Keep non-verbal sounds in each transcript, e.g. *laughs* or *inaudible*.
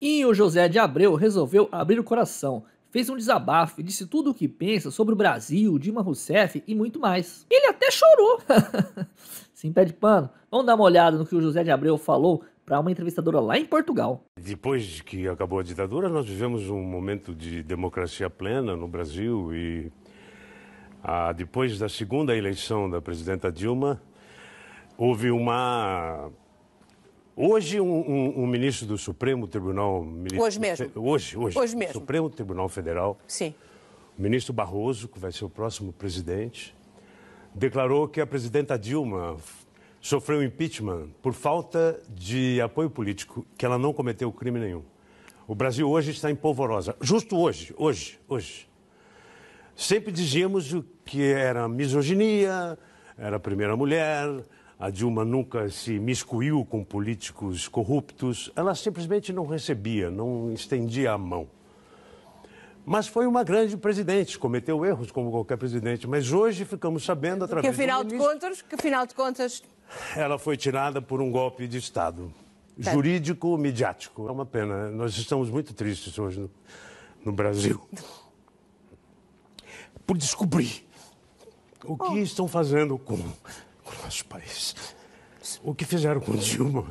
E o José de Abreu resolveu abrir o coração, fez um desabafo e disse tudo o que pensa sobre o Brasil, Dilma Rousseff e muito mais. Ele até chorou. Sem pé de pano. Vamos dar uma olhada no que o José de Abreu falou para uma entrevistadora lá em Portugal. Depois que acabou a ditadura, nós vivemos um momento de democracia plena no Brasil e ah, depois da segunda eleição da presidenta Dilma, houve uma Hoje, um, um, um, ministro do Supremo Tribunal Militar. Hoje mesmo. Hoje, hoje. Hoje mesmo. Supremo Tribunal Federal. Sim. O ministro Barroso, que vai ser o próximo presidente, declarou que a presidenta Dilma sofreu impeachment por falta de apoio político, que ela não cometeu crime nenhum. O Brasil hoje está em polvorosa. Justo hoje, hoje, hoje. Sempre dizíamos que era misoginia, era a primeira mulher, a Dilma nunca se miscuiu com políticos corruptos, ela simplesmente não recebia, não estendia a mão. Mas foi uma grande presidente, cometeu erros como qualquer presidente, mas hoje ficamos sabendo através que afinal de contas, que afinal de contas ela foi tirada por um golpe de Estado, jurídico, midiático. É uma pena, nós estamos muito tristes hoje no, no Brasil. Por descobrir o que oh. estão fazendo com o que fizeram com Dilma,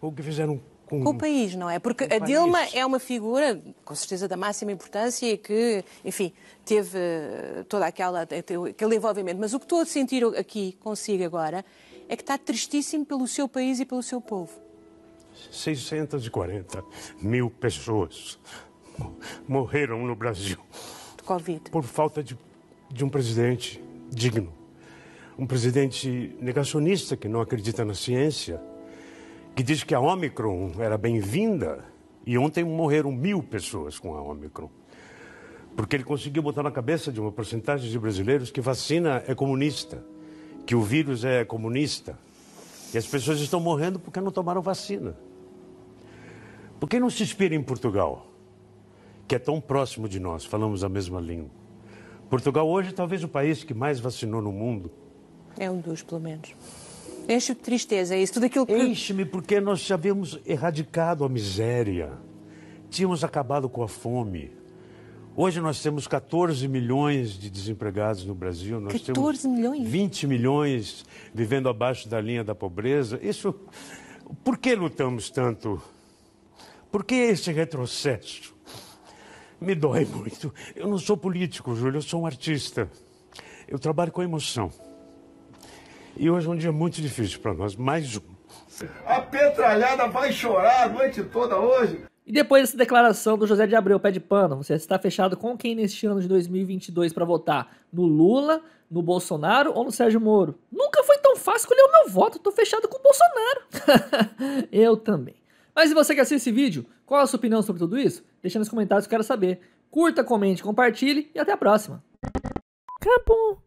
o que fizeram com, com o país, não é? Porque a Dilma país. é uma figura, com certeza, da máxima importância e que, enfim, teve eh, toda aquela eh, aquele envolvimento. Mas o que estou a sentir aqui consigo agora é que está tristíssimo pelo seu país e pelo seu povo. 640 mil pessoas morreram no Brasil. De Covid. Por falta de, de um presidente digno um presidente negacionista que não acredita na ciência, que diz que a Omicron era bem-vinda e ontem morreram mil pessoas com a Omicron. Porque ele conseguiu botar na cabeça de uma porcentagem de brasileiros que vacina é comunista, que o vírus é comunista. E as pessoas estão morrendo porque não tomaram vacina. Por que não se inspira em Portugal, que é tão próximo de nós, falamos a mesma língua? Portugal hoje é talvez o país que mais vacinou no mundo. É um dos, pelo menos. Enche de tristeza, é isso, tudo aquilo que... Enche-me porque nós já havíamos erradicado a miséria, tínhamos acabado com a fome. Hoje nós temos 14 milhões de desempregados no Brasil. Nós 14 milhões? 20 milhões vivendo abaixo da linha da pobreza. Isso... Por que lutamos tanto? Por que esse retrocesso? Me dói muito. Eu não sou político, Júlio, eu sou um artista. Eu trabalho com emoção. E hoje é um dia muito difícil para nós, mais um. A petralhada vai chorar a noite toda hoje. E depois dessa declaração do José de Abreu, pé de pano, você está fechado com quem neste ano de 2022 para votar? No Lula, no Bolsonaro ou no Sérgio Moro? Nunca foi tão fácil escolher o meu voto, tô fechado com o Bolsonaro. *laughs* Eu também. Mas e você que assistir esse vídeo, qual a sua opinião sobre tudo isso? Deixa nos comentários, eu quero saber. Curta, comente, compartilhe e até a próxima. Acabou.